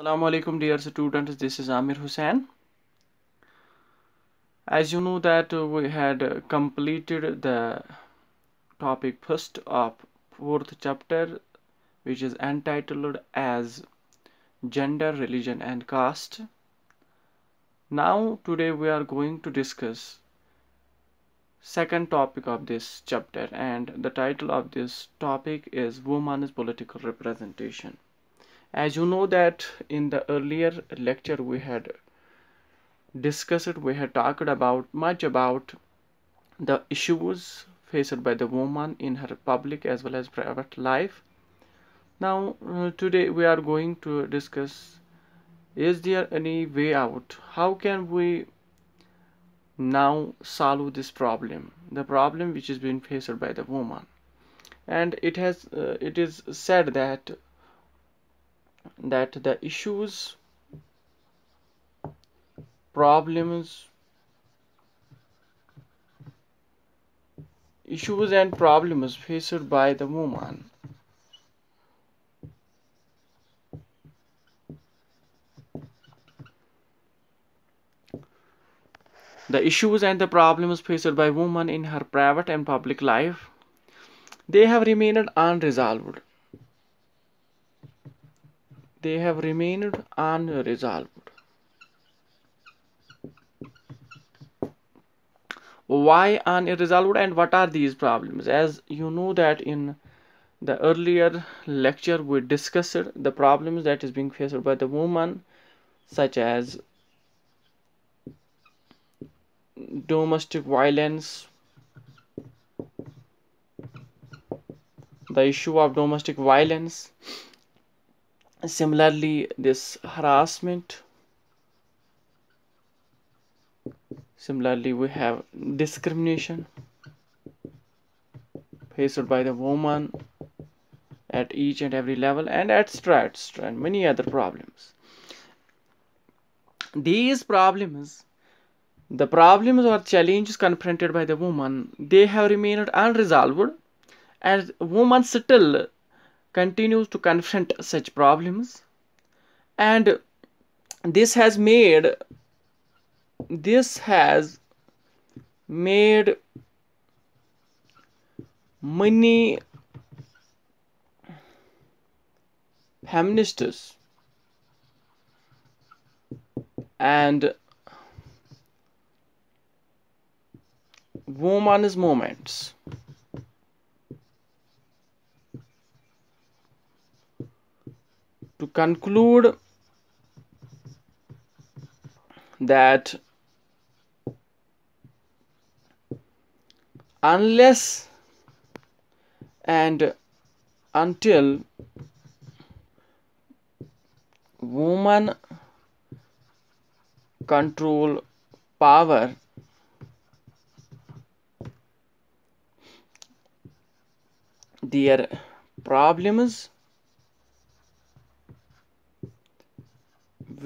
Assalamualaikum dear students this is Amir Hussain as you know that uh, we had uh, completed the topic first of fourth chapter which is entitled as gender religion and caste now today we are going to discuss second topic of this chapter and the title of this topic is woman's political representation as you know that in the earlier lecture we had discussed we had talked about much about the issues faced by the woman in her public as well as private life now uh, today we are going to discuss is there any way out how can we now solve this problem the problem which is being faced by the woman and it has uh, it is said that that the issues problems issues and problems faced by the woman the issues and the problems faced by woman in her private and public life they have remained unresolved they have remained unresolved. Why unresolved and what are these problems? As you know that in the earlier lecture we discussed the problems that is being faced by the woman such as domestic violence the issue of domestic violence similarly this harassment similarly we have discrimination faced by the woman at each and every level and at etc and many other problems these problems the problems or challenges confronted by the woman they have remained unresolved and women still continues to confront such problems and this has made this has made many feminists and women's moments. to conclude that unless and until women control power their problems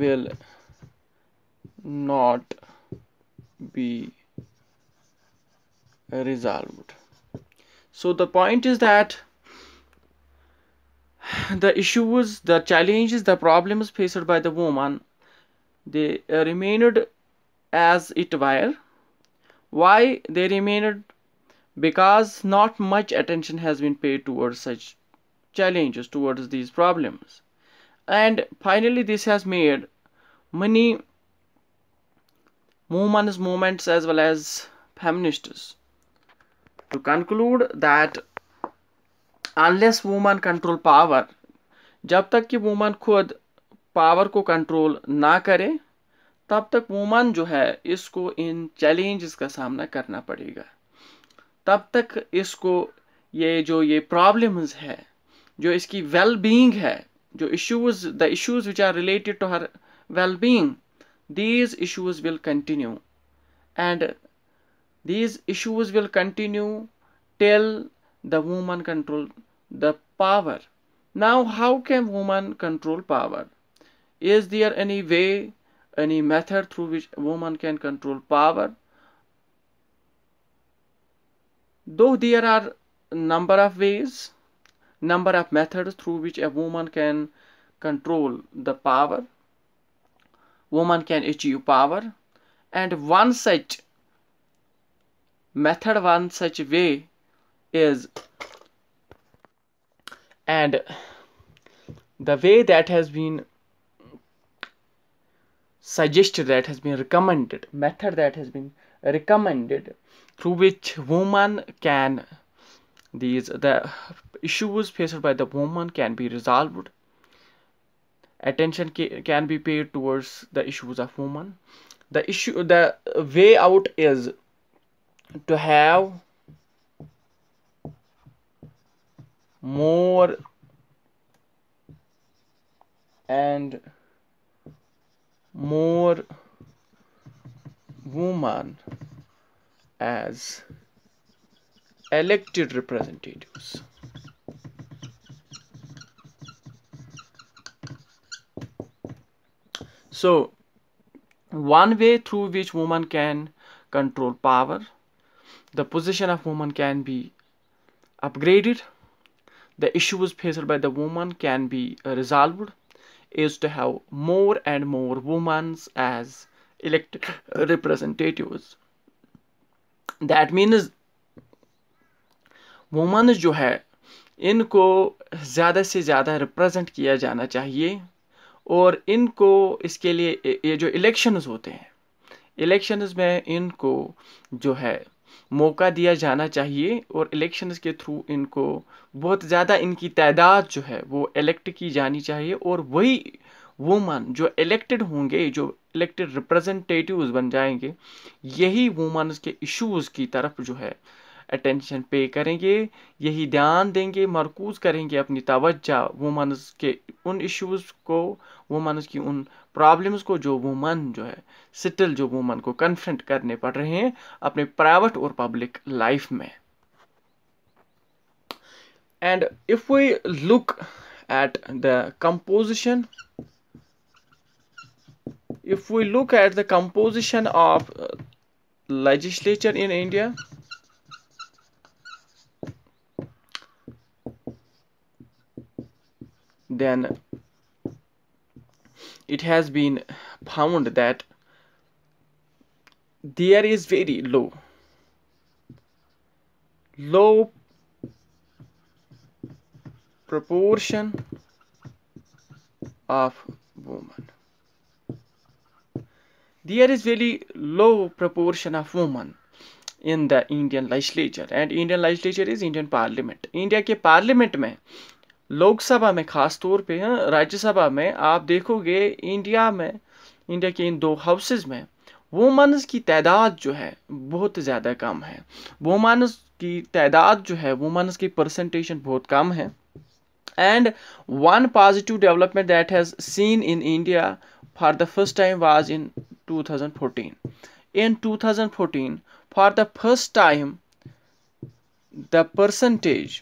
will not be resolved so the point is that the issues the challenges the problems faced by the woman they remained as it were why they remained because not much attention has been paid towards such challenges towards these problems and finally this has made many women's movements as well as feminists to conclude that unless women control power जब तक कि woman खुद power को control ना करे तब तक woman जो है इसको इन चैलेंजेस का सामना करना पड़ेगा तब तक इसको ये जो ये प्रॉब्लम्स है जो इसकी वेल well बींग है jo issues the issues which are related to her well-being these issues will continue and these issues will continue till the woman control the power now how can woman control power is there any way any method through which woman can control power though there are number of ways number of methods through which a woman can control the power woman can achieve power and one such method one such way is and the way that has been suggested that has been recommended method that has been recommended through which woman can these the issues faced by the woman can be resolved attention can be paid towards the issues of woman. the issue the way out is to have more and more women as elected representatives So, one way through which woman can control power, the position of woman can be upgraded, the issues faced by the woman can be resolved, is to have more and more women as elected representatives. that means woman जो है इनको ज़्यादा से ज़्यादा represent किया जाना चाहिए और इनको इसके लिए ये जो इलेक्शंस होते हैं इलेक्शंस में इनको जो है मौका दिया जाना चाहिए और इलेक्शंस के थ्रू इनको बहुत ज़्यादा इनकी तादाद जो है वो इलेक्ट की जानी चाहिए और वही वुमन जो इलेक्टेड होंगे जो इलेक्टेड रिप्रेजेंटेटिव्स बन जाएंगे यही वुमन्स के इश्यूज़ की तरफ जो है अटेंशन पे करेंगे यही ध्यान देंगे मरकूज़ करेंगे अपनी तवज्जा वुमेंस के उन इश्यूज़ को वुमेंस की उन प्रॉब्लम्स को जो वुमेन जो है स्टिल जो वुमेन को कन्फ्रंट करने पड़ रहे हैं अपने प्राइवेट और पब्लिक लाइफ में and if we look at the composition if we look at the composition of legislature in India then it has been found that there is very low low proportion of women there is very low proportion of women in the Indian legislature and Indian legislature is Indian parliament India parliament Lok Sabha में खास तौर पे हाँ, राज्यसभा में आप देखोगे India में India के इन दो हाउसेज में वुमेन्स की तादाद जो है बहुत ज़्यादा कम है वुमेन्स की तादाद जो है वुमेन्स की परसेंटेशन बहुत कम है and one positive development that has seen in India for the first time was in 2014 in 2014 for the first time the percentage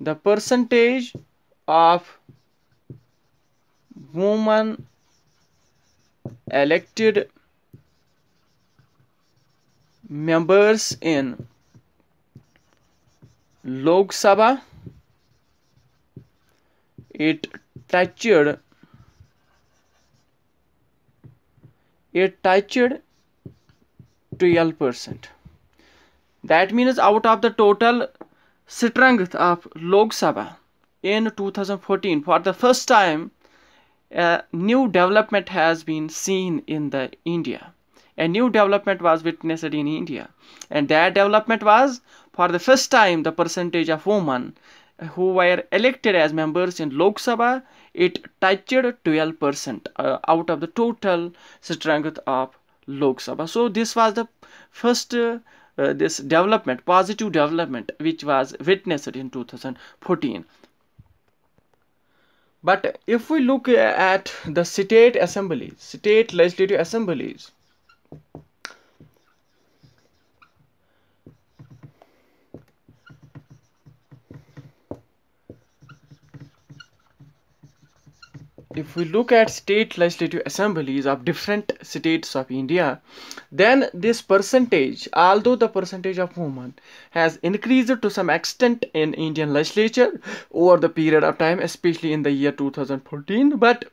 the percentage of women elected members in Lok Sabha it touched it touched 12 percent that means out of the total strength of Lok Sabha in 2014 for the first time a new development has been seen in the India. A new development was witnessed in India and that development was for the first time the percentage of women who were elected as members in Lok Sabha it touched 12% uh, out of the total strength of Lok Sabha. So this was the first uh, uh, this development positive development which was witnessed in 2014 but if we look at the state assemblies state legislative assemblies if we look at state legislative assemblies of different states of India, then this percentage, although the percentage of women has increased to some extent in Indian legislature over the period of time, especially in the year 2014, but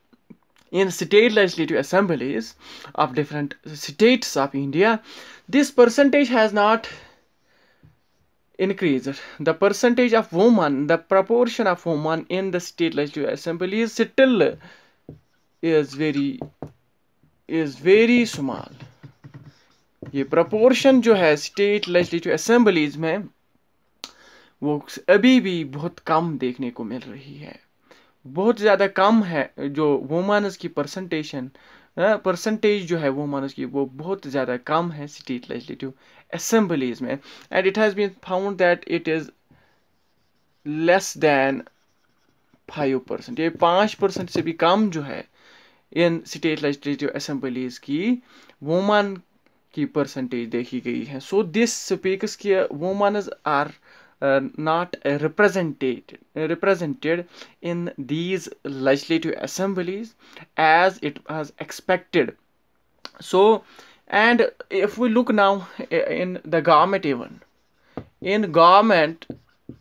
in state legislative assemblies of different states of India, this percentage has not increased. The percentage of women, the proportion of women in the state legislative assembly is still is very is very small. ये proportion जो है state legislative assemblies में वो अभी भी बहुत कम देखने को मिल रही है बहुत ज़्यादा कम है जो वुमेन्स की परसेंटेशन परसेंटेज जो है वो मानो की वो बहुत ज़्यादा कम है स्टेट लेजिस्लेटिव असम्बलीज में and it has been found that it is less than five percent ये पाँच परसेंट से भी कम जो है इन स्टेट लेजिस्लेटिव असम्बलीज की वोमन की परसेंटेज देखी गई है सो दिस स्पीक्स कि womens are uh, not represented represented in these legislative assemblies as it was expected so and if we look now uh, in the government even in government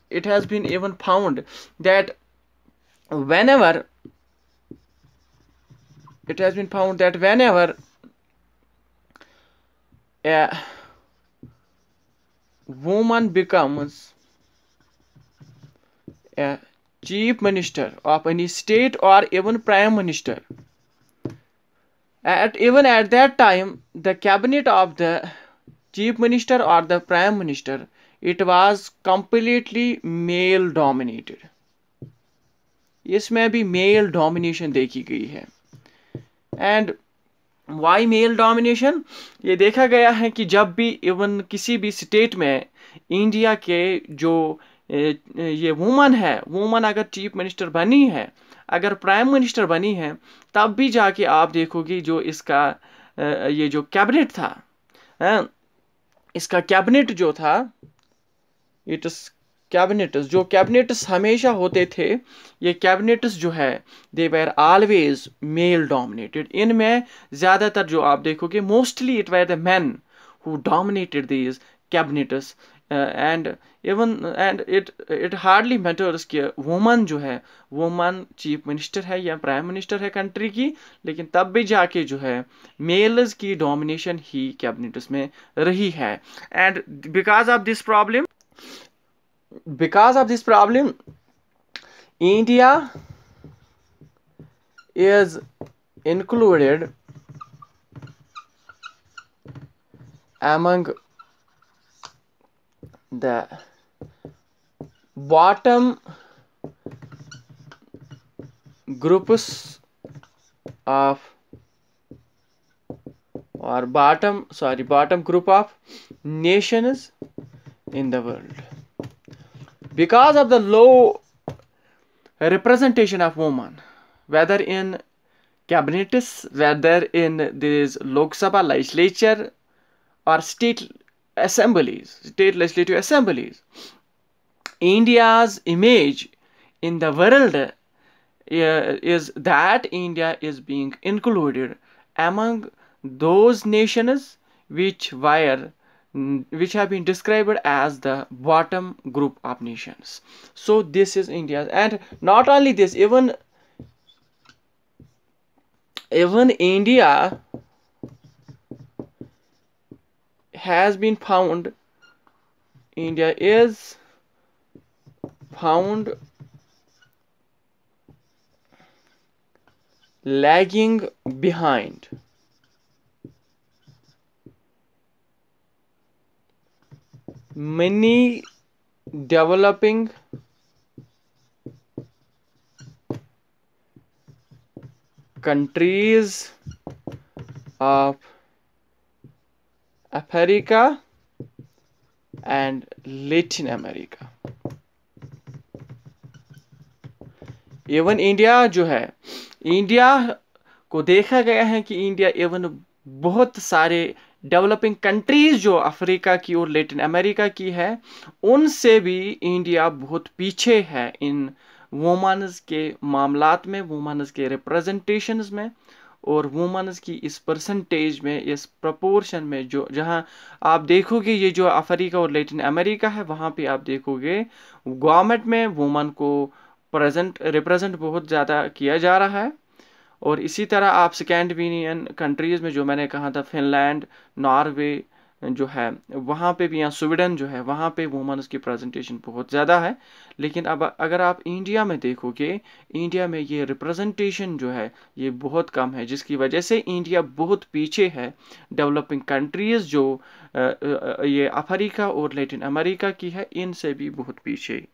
it has been even found that whenever it has been found that whenever a woman becomes chief minister of any state और even prime minister at even at that time the cabinet of the chief minister और the prime minister it was completely male dominated इसमें भी male domination देखी गई है and Y male domination ये देखा गया है कि जब भी इवन किसी भी स्टेट में इंडिया के जो ये वुमन है वुमन अगर चीफ मिनिस्टर बनी है अगर प्राइम मिनिस्टर बनी है तब भी जाके आप देखोगे जो इसका ये जो कैबिनेट था इसका कैबिनेट जो था इट्स कैबिनेट्स जो कैबिनेट्स हमेशा होते थे ये कैबिनेट्स जो है they were always male dominated इनमें ज़्यादातर जो आप देखोगे mostly it were the man who dominated these cabinets and even and it it hardly matters कि वुमन जो है वुमन चीफ मिनिस्टर है या प्राइम मिनिस्टर है कंट्री की लेकिन तब भी जाके जो है मेल्स की डोमिनेशन ही कैबिनेट में रही है and because of this problem because of this problem India is included among the bottom groups of or bottom sorry bottom group of nations in the world because of the low representation of women whether in cabinets whether in this lok sabha legislature or state assemblies, state legislative assemblies. India's image in the world is that India is being included among those nations which were which have been described as the bottom group of nations so this is india and not only this even even india has been found India is found lagging behind many developing countries of America and Latin America. Even India जो है India को देखा गया है कि India even बहुत सारे developing countries जो अफ्रीका की और लेटिन अमेरिका की है उनसे भी इंडिया बहुत पीछे है इन वुमानस के मामलात में वुमानस के रिप्रेजेंटेशंस में और वुमेंस की इस परसेंटेज में इस प्रपोर्शन में जो जहां आप देखोगे ये जो अफ्रीका और लेटिन अमेरिका है वहां पे आप देखोगे गवर्नमेंट में वुमेन को प्रेजेंट रिप्रेजेंट बहुत ज़्यादा किया जा रहा है और इसी तरह आप स्कैंडिनेवियन कंट्रीज़ में जो मैंने कहा था फिनलैंड नॉर्वे जो है वहाँ पे भी यहाँ स्वीडन जो है वहाँ पे वुमेंस की प्रेजेंटेशन बहुत ज़्यादा है लेकिन अब अगर आप इंडिया में देखोगे इंडिया में ये रिप्रेजेंटेशन जो है ये बहुत कम है जिसकी वजह से इंडिया बहुत पीछे है डेवलपिंग कंट्रीज़ जो ये अफ्रीका और लेटिन अमेरिका की है इनसे भी बहुत पीछे